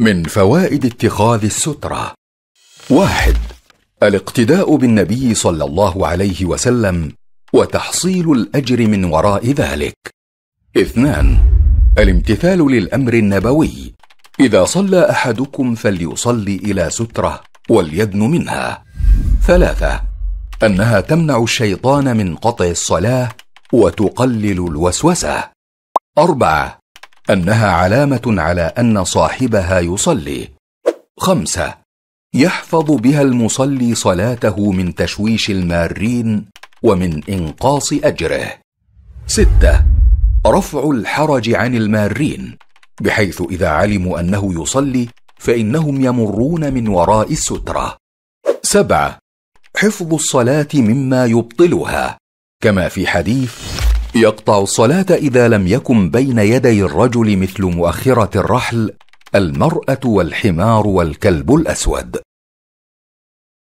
من فوائد اتخاذ السترة واحد الاقتداء بالنبي صلى الله عليه وسلم وتحصيل الأجر من وراء ذلك اثنان الامتثال للأمر النبوي إذا صلى أحدكم فليصلي إلى سترة وليدن منها ثلاثة أنها تمنع الشيطان من قطع الصلاة وتقلل الوسوسة أربعة انها علامه على ان صاحبها يصلي خمسه يحفظ بها المصلي صلاته من تشويش المارين ومن انقاص اجره سته رفع الحرج عن المارين بحيث اذا علموا انه يصلي فانهم يمرون من وراء الستره سبعه حفظ الصلاه مما يبطلها كما في حديث يقطع الصلاة إذا لم يكن بين يدي الرجل مثل مؤخرة الرحل المرأة والحمار والكلب الأسود